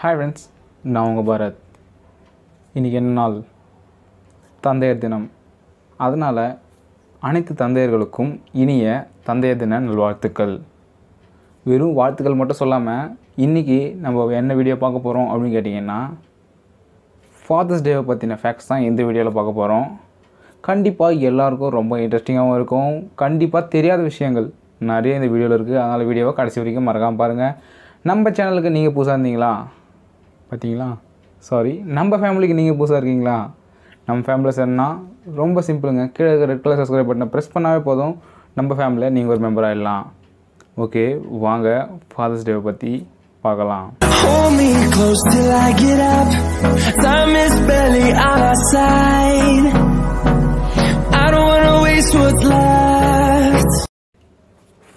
hi friends நான் உங்கள் பாரத் இன்றைக்கி என்ன நாள் தந்தையர் தினம் அதனால் அனைத்து தந்தையர்களுக்கும் இனிய தந்தையர் தின நல்வாழ்த்துக்கள் வெறும் வாழ்த்துக்கள் மட்டும் சொல்லாமல் இன்றைக்கி நம்ம என்ன வீடியோ பார்க்க போகிறோம் அப்படின்னு கேட்டிங்கன்னா ஃபாதர்ஸ் டேவை பற்றின ஃபேக்ட்ஸ் தான் இந்த வீடியோவில் பார்க்க போகிறோம் கண்டிப்பாக எல்லாருக்கும் ரொம்ப இன்ட்ரெஸ்டிங்காகவும் இருக்கும் கண்டிப்பாக தெரியாத விஷயங்கள் நிறைய இந்த வீடியோவில் இருக்குது அதனால் வீடியோவை கடைசி வரைக்கும் மறக்காமல் பாருங்கள் நம்ம சேனலுக்கு நீங்கள் புதுசாக இருந்தீங்களா பார்த்தீங்களா சாரி நம்ம ஃபேமிலிக்கு நீங்கள் புதுசாக இருக்கீங்களா நம்ம ஃபேமிலியில் சேர்னா ரொம்ப சிம்பிளுங்க கீழே ரெட் கலர் சப்ஸ்கிரைப் பட்டனை ப்ரெஸ் பண்ணாவே போதும் நம்ம ஃபேமிலியில் நீங்கள் ஒரு மெம்பர் ஆகிடலாம் ஓகே வாங்க ஃபாதர்ஸ் டேவை பற்றி பார்க்கலாம்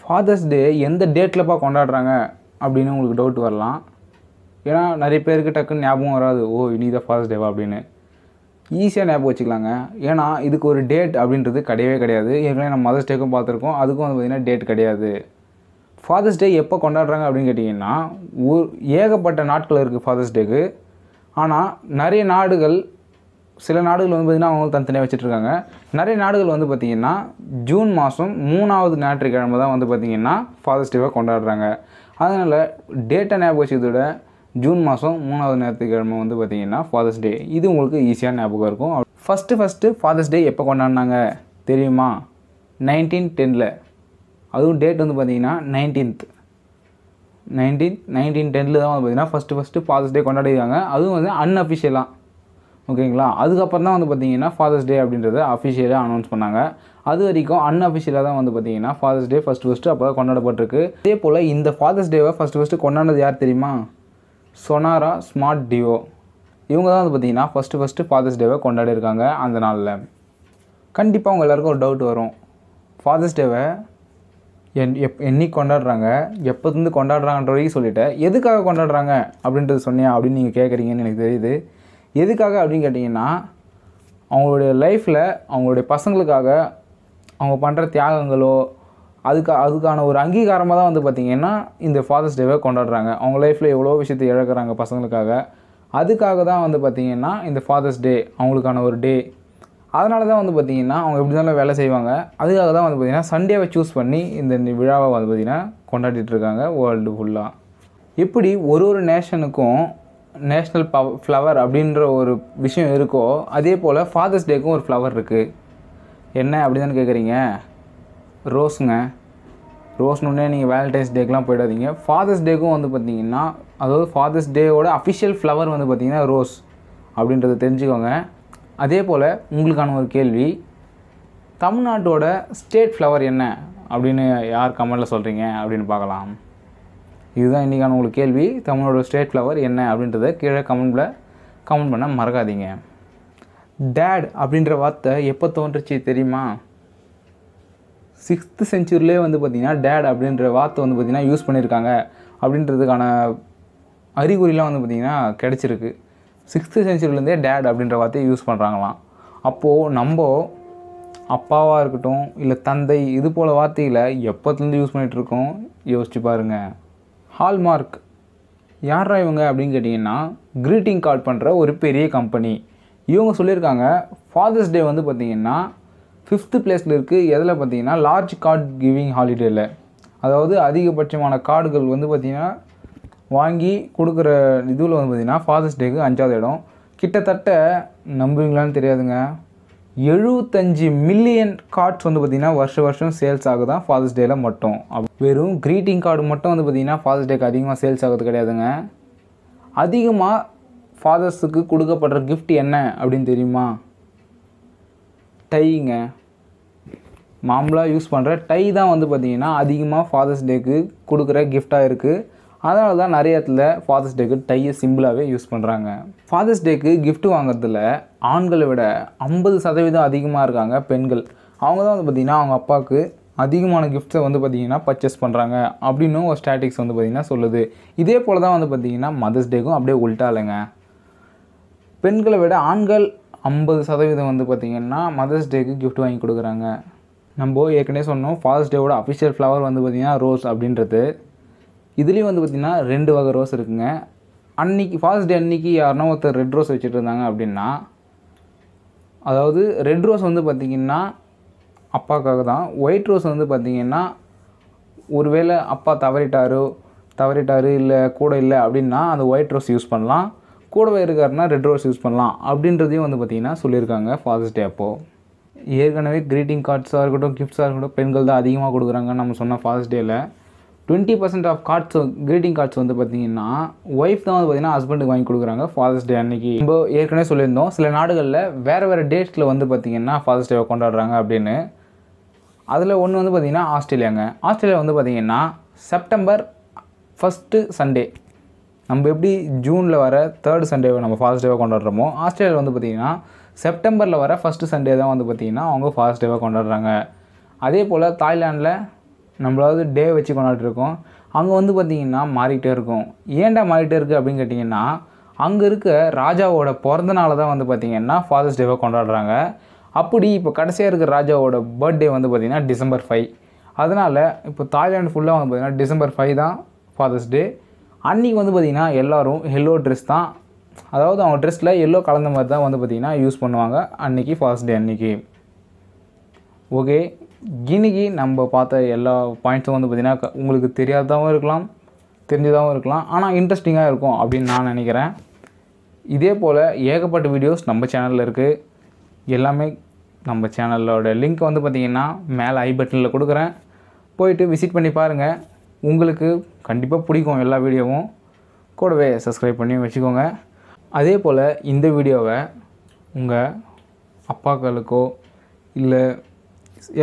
ஃபாதர்ஸ் டே எந்த டேட்டில்ப்பா கொண்டாடுறாங்க அப்படின்னு உங்களுக்கு டவுட் வரலாம் ஏன்னா நிறைய பேருக்கு டக்குன்னு ஞாபகம் வராது ஓ இனி தான் ஃபாதர்ஸ் டேவா அப்படின்னு ஈஸியாக ஞாபகம் வச்சுக்கலாங்க ஏன்னா இதுக்கு ஒரு டேட் அப்படின்றது கிடையவே கிடையாது ஏற்கனவே நம்ம மதர்ஸ் டேக்கும் பார்த்துருக்கோம் அதுக்கும் வந்து பார்த்திங்கன்னா டேட் கிடையாது ஃபாதர்ஸ் டே எப்போ கொண்டாடுறாங்க அப்படின்னு கேட்டிங்கன்னா ஊர் ஏகப்பட்ட நாட்கள் இருக்குது ஃபாதர்ஸ் டேக்கு ஆனால் நிறைய நாடுகள் சில நாடுகள் வந்து பார்த்திங்கன்னா அவங்க தனித்தனியாக வச்சுட்ருக்காங்க நிறைய நாடுகள் வந்து பார்த்திங்கன்னா ஜூன் மாதம் மூணாவது ஞாயிற்றுக்கிழமை தான் வந்து பார்த்திங்கன்னா ஃபாதர்ஸ் டேவாக கொண்டாடுறாங்க அதனால் டேட்டை ஞாபகம் வச்சுக்கிறதோட ஜூன் மாதம் மூணாவது ஞாயிற்றுக்கிழமை வந்து பார்த்திங்கன்னா ஃபாதர்ஸ் டே இது உங்களுக்கு ஈஸியாக ஞாபகம் இருக்கும் ஃபஸ்ட்டு ஃபஸ்ட்டு ஃபாதர்ஸ் டே எப்போ கொண்டாடினாங்க தெரியுமா நைன்டீன் டெனில் அதுவும் டேட் வந்து பார்த்திங்கன்னா நைன்டீன்த் நைன்டீன் நைன்டீன் டெனில் தான் வந்து பார்த்திங்கன்னா ஃபஸ்ட்டு ஃபஸ்ட்டு ஃபாதர்ஸ் டே கொண்டாடிருக்காங்க அதுவும் வந்து அன்அஃபிஷியலாக ஓகேங்களா அதுக்கப்புறம் தான் வந்து பார்த்திங்கன்னா ஃபாதர்ஸ் டே அப்படின்றத அஃபிஷியலாக அனௌன்ஸ் பண்ணாங்க அது வரைக்கும் அன்அஃபிஷியலாக தான் வந்து பார்த்திங்கன்னா ஃபாதர்ஸ் டே ஃபஸ்ட்டு ஃபஸ்ட்டு அப்போ தான் கொண்டாடப்பட்டிருக்கு இதே போல் இந்த ஃபாதர்ஸ் டேவை ஃபஸ்ட்டு ஃபஸ்ட்டு கொண்டாடினது யார் தெரியுமா சொனாரா ஸ்மார்ட் டிவோ இவங்க தான் வந்து பார்த்திங்கன்னா ஃபஸ்ட்டு ஃபஸ்ட்டு ஃபாதர்ஸ் டேவை கொண்டாடிருக்காங்க அந்த நாளில் கண்டிப்பாக அவங்க எல்லாருக்கும் ஒரு டவுட் வரும் ஃபாதர்ஸ் டேவை என் எப் என்னைக்கு கொண்டாடுறாங்க எப்போதுந்து கொண்டாடுறாங்கன்ற வரைக்கும் சொல்லிட்டேன் எதுக்காக கொண்டாடுறாங்க அப்படின்றது சொன்னியா அப்படின்னு நீங்கள் கேட்குறீங்கன்னு எனக்கு தெரியுது எதுக்காக அப்படின்னு கேட்டிங்கன்னா அவங்களுடைய லைஃப்பில் அவங்களுடைய பசங்களுக்காக அவங்க பண்ணுற தியாகங்களோ அதுக்கு அதுக்கான ஒரு அங்கீகாரமாக தான் வந்து பார்த்திங்கன்னா இந்த ஃபாதர்ஸ் டேவை கொண்டாடுறாங்க அவங்க லைஃப்பில் எவ்வளோ விஷயத்தை இழக்கிறாங்க பசங்களுக்காக அதுக்காக தான் வந்து பார்த்திங்கன்னா இந்த ஃபாதர்ஸ் டே அவங்களுக்கான ஒரு டே அதனால தான் வந்து பார்த்திங்கன்னா அவங்க எப்படி தான் வேலை செய்வாங்க அதுக்காக தான் வந்து பார்த்திங்கன்னா சண்டேவை சூஸ் பண்ணி இந்த விழாவை வந்து பார்த்திங்கன்னா கொண்டாடிட்டுருக்காங்க வேர்ல்டு ஃபுல்லாக எப்படி ஒரு ஒரு நேஷனுக்கும் நேஷ்னல் ப ஃப்ளவர் அப்படின்ற ஒரு விஷயம் இருக்கோ அதே போல் ஃபாதர்ஸ் டேக்கும் ஒரு ஃப்ளவர் இருக்குது என்ன அப்படின்னு கேட்குறீங்க ரோஸுங்க ரோஸ்னுன்னே நீங்கள் வேலண்டைன்ஸ் டேக்கெலாம் போயிடாதீங்க ஃபாதர்ஸ் டேக்கும் வந்து பார்த்தீங்கன்னா அதாவது ஃபாதர்ஸ் டேவோட அஃபிஷியல் ஃப்ளவர் வந்து பார்த்திங்கன்னா ரோஸ் அப்படின்றத தெரிஞ்சுக்கோங்க அதே போல் உங்களுக்கான ஒரு கேள்வி தமிழ்நாட்டோட ஸ்டேட் ஃப்ளவர் என்ன அப்படின்னு யார் கமெண்டில் சொல்கிறீங்க அப்படின்னு பார்க்கலாம் இதுதான் இன்றைக்கான உங்களுக்கு கேள்வி தமிழோட ஸ்டேட் ஃப்ளவர் என்ன அப்படின்றத கீழே கமெண்டில் கமெண்ட் பண்ண மறக்காதீங்க டேட் அப்படின்ற வார்த்தை எப்போ தோன்றுச்சு தெரியுமா சிக்ஸ்த்து செஞ்சுரிலே வந்து பார்த்திங்கன்னா டேட் அப்படின்ற வார்த்தை வந்து பார்த்திங்கன்னா யூஸ் பண்ணியிருக்காங்க அப்படின்றதுக்கான அறிகுறிலாம் வந்து பார்த்திங்கன்னா கிடச்சிருக்கு சிக்ஸ்த்து செஞ்சுரிலேருந்தே டேட் அப்படின்ற வார்த்தையை யூஸ் பண்ணுறாங்களாம் அப்போது நம்ம அப்பாவாக இருக்கட்டும் இல்லை தந்தை இது போல் வார்த்தையில் எப்போத்துலேருந்து யூஸ் பண்ணிகிட்ருக்கோம் யோசிச்சு பாருங்கள் ஹால்மார்க் யாரா இவங்க அப்படின்னு கேட்டிங்கன்னா க்ரீட்டிங் கார்டு பண்ணுற ஒரு பெரிய கம்பெனி இவங்க சொல்லியிருக்காங்க ஃபாதர்ஸ் டே வந்து பார்த்திங்கன்னா ஃபிஃப்த்து பிளேஸில் இருக்குது எதில் பார்த்தீங்கன்னா லார்ஜ் கார்டு கிவிங் ஹாலிடேயில் அதாவது அதிகபட்சமான கார்டுகள் வந்து பார்த்திங்கன்னா வாங்கி கொடுக்குற இதுவில் வந்து பார்த்திங்கன்னா ஃபாதர்ஸ் டேக்கு அஞ்சாவது இடம் கிட்டத்தட்ட நம்புவீங்களான்னு தெரியாதுங்க எழுபத்தஞ்சு மில்லியன் கார்ட்ஸ் வந்து பார்த்திங்கன்னா வருஷ வருஷம் சேல்ஸ் ஆகுதான் ஃபாதர்ஸ் டேயில் மட்டும் வெறும் க்ரீட்டிங் கார்டு மட்டும் வந்து பார்த்திங்கன்னா ஃபாதர்ஸ் டேக்கு அதிகமாக சேல்ஸ் ஆகுது கிடையாதுங்க அதிகமாக ஃபாதர்ஸுக்கு கொடுக்கப்படுற கிஃப்ட் என்ன அப்படின்னு தெரியுமா டைங்க மாம்பழாக யூஸ் பண்ணுற டை தான் வந்து பார்த்திங்கன்னா அதிகமாக ஃபாதர்ஸ் டேக்கு கொடுக்குற கிஃப்டாக இருக்குது அதனால தான் நிறைய இடத்துல ஃபாதர்ஸ் டேக்கு டையை சிம்பிளாகவே யூஸ் பண்ணுறாங்க ஃபாதர்ஸ் டேக்கு கிஃப்ட் வாங்குறதுல ஆண்களை விட ஐம்பது சதவீதம் அதிகமாக இருக்காங்க பெண்கள் அவங்க தான் வந்து பார்த்திங்கன்னா அவங்க அப்பாவுக்கு அதிகமான கிஃப்ட்ஸை வந்து பார்த்திங்கன்னா பர்ச்சேஸ் பண்ணுறாங்க அப்படின்னு ஒரு ஸ்டாட்டிக்ஸ் வந்து பார்த்திங்கன்னா சொல்லுது இதே போல் தான் வந்து பார்த்திங்கன்னா மதர்ஸ் டேக்கும் அப்படியே உள்ட்டாலுங்க பெண்களை விட ஆண்கள் ஐம்பது சதவீதம் வந்து பார்த்திங்கன்னா மதர்ஸ் டேக்கு கிஃப்ட் வாங்கி கொடுக்குறாங்க நம்ம ஏற்கனவே சொன்னோம் ஃபாதர்ஸ் டேவோட அஃபிஷியல் ஃப்ளவர் வந்து பார்த்திங்கன்னா ரோஸ் அப்படின்றது இதுலேயும் வந்து பார்த்திங்கன்னா ரெண்டு வகை ரோஸ் இருக்குங்க அன்னைக்கு ஃபாஸ்ட் டே அன்னைக்கு யாருன்னா ஒருத்தர் ரெட் ரோஸ் வச்சுட்டு இருந்தாங்க அப்படின்னா அதாவது ரெட் ரோஸ் வந்து பார்த்திங்கன்னா அப்பாக்காக தான் ஒயிட் ரோஸ் வந்து பார்த்திங்கன்னா ஒருவேளை அப்பா தவறிட்டாரோ தவறிட்டார் இல்லை கூட இல்லை அப்படின்னா அந்த ஒயிட் ரோஸ் யூஸ் பண்ணலாம் கூடவே இருக்காருன்னா ரெட் ரோஸ் யூஸ் பண்ணலாம் அப்படின்றதையும் வந்து பார்த்திங்கன்னா சொல்லியிருக்காங்க ஃபாதர்ஸ் டே அப்போது ஏற்கனவே க்ரீட்டிங் கார்ட்ஸாக இருக்கட்டும் கிஃப்ட்ஸாக இருக்கட்டும் பெண்கள் தான் அதிகமாக கொடுக்குறாங்கன்னு நம்ம சொன்ன ஃபாஸ்ட் டேயில் twenty percent of cards greeting cards வந்து பார்த்திங்கன்னா ஒய்ஃப் தான் வந்து பார்த்திங்கன்னா ஹஸ்பண்டுக்கு வாங்கி கொடுக்குறாங்க ஃபாதர்ஸ் டே அன்னைக்கு ரொம்ப ஏற்கனவே சொல்லியிருந்தோம் சில நாடுகளில் வேறு வேறு டேட்ஸில் வந்து பார்த்திங்கன்னா ஃபாதர்ஸ் டேவை கொண்டாடுறாங்க அப்படின்னு அதில் ஒன்று வந்து பார்த்திங்கன்னா ஆஸ்திரேலியாங்க ஆஸ்திரேலியா வந்து பார்த்திங்கன்னா செப்டம்பர் ஃபஸ்ட்டு சண்டே நம்ம எப்படி ஜூனில் வர தேர்ட் சண்டேவை நம்ம ஃபாதர்ஸ் டேவை கொண்டாடுறோமோ ஆஸ்திரேலியாவில் வந்து பார்த்திங்கன்னா செப்டம்பரில் வர ஃபஸ்ட்டு சண்டே தான் வந்து பார்த்திங்கன்னா அவங்க ஃபாஸ்ட் டேவாக கொண்டாடுறாங்க அதே போல் தாய்லாண்டில் நம்மளாவது டே வச்சு கொண்டாடிருக்கோம் அங்கே வந்து பார்த்திங்கன்னா மாறிக்கிட்டே இருக்கும் ஏன்டா மாறிட்டே இருக்குது அப்படின்னு கேட்டிங்கன்னா அங்கே இருக்க ராஜாவோட பிறந்த தான் வந்து பார்த்திங்கன்னா ஃபாதர்ஸ் டேவாக கொண்டாடுறாங்க அப்படி இப்போ கடைசியாக இருக்கிற ராஜாவோட பர்த்டே வந்து பார்த்திங்கன்னா டிசம்பர் ஃபைவ் அதனால் இப்போ தாய்லாண்டு ஃபுல்லாக வந்து பார்த்திங்கன்னா டிசம்பர் ஃபைவ் தான் ஃபாதர்ஸ் டே அன்றைக்கி வந்து பார்த்திங்கன்னா எல்லோரும் ஹெல்லோ ட்ரெஸ் தான் அதாவது அவங்க ட்ரெஸ்ஸில் எல்லோ கலந்த மாதிரி தான் வந்து பார்த்திங்கன்னா யூஸ் பண்ணுவாங்க அன்றைக்கி ஃபர்ஸ்ட் டே அன்றைக்கி ஓகே இன்னைக்கு நம்ம பார்த்த எல்லா பாயிண்ட்ஸும் வந்து பார்த்திங்கன்னா உங்களுக்கு தெரியாததாகவும் இருக்கலாம் தெரிஞ்சதாகவும் இருக்கலாம் ஆனால் இன்ட்ரெஸ்டிங்காக இருக்கும் அப்படின்னு நான் நினைக்கிறேன் இதே போல் ஏகப்பட்ட வீடியோஸ் நம்ம சேனலில் இருக்குது எல்லாமே நம்ம சேனலோட லிங்க் வந்து பார்த்திங்கன்னா மேலே ஐ பட்டனில் கொடுக்குறேன் போயிட்டு விசிட் பண்ணி பாருங்கள் உங்களுக்கு கண்டிப்பாக பிடிக்கும் எல்லா வீடியோவும் கூடவே சப்ஸ்கிரைப் பண்ணி வச்சுக்கோங்க அதே போல் இந்த வீடியோவை உங்கள் அப்பாக்களுக்கோ இல்லை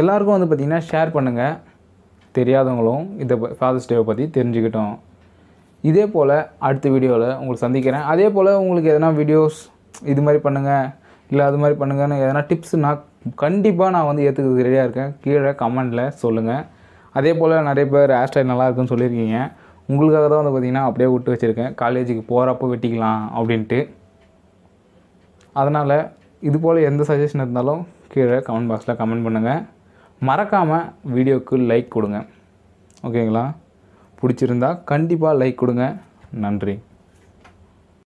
எல்லாருக்கும் வந்து பார்த்திங்கன்னா ஷேர் பண்ணுங்கள் தெரியாதவங்களும் இந்த ஃபாதர்ஸ் டேவை பற்றி தெரிஞ்சுக்கிட்டோம் இதே போல் அடுத்த வீடியோவில் உங்களுக்கு சந்திக்கிறேன் அதே போல் உங்களுக்கு எதனா வீடியோஸ் இது மாதிரி பண்ணுங்கள் இல்லை அது மாதிரி பண்ணுங்கன்னு எதனா டிப்ஸ் நான் கண்டிப்பாக நான் வந்து ஏற்றுக்கிறதுக்கு ரெடியாக இருக்கேன் கீழே கமெண்டில் சொல்லுங்கள் அதே போல் நிறைய பேர் ஹேர் ஸ்டைல் நல்லா இருக்குன்னு சொல்லியிருக்கீங்க உங்களுக்காக தான் வந்து பார்த்திங்கன்னா அப்படியே விட்டு வச்சுருக்கேன் காலேஜுக்கு போகிறப்போ வெட்டிக்கலாம் அப்படின்ட்டு அதனால் இது போல் எந்த சஜஷன் இருந்தாலும் கீழே கமெண்ட் பாக்ஸில் கமெண்ட் பண்ணுங்கள் மறக்காமல் வீடியோவுக்கு லைக் கொடுங்க ஓகேங்களா பிடிச்சிருந்தா கண்டிப்பாக லைக் கொடுங்க நன்றி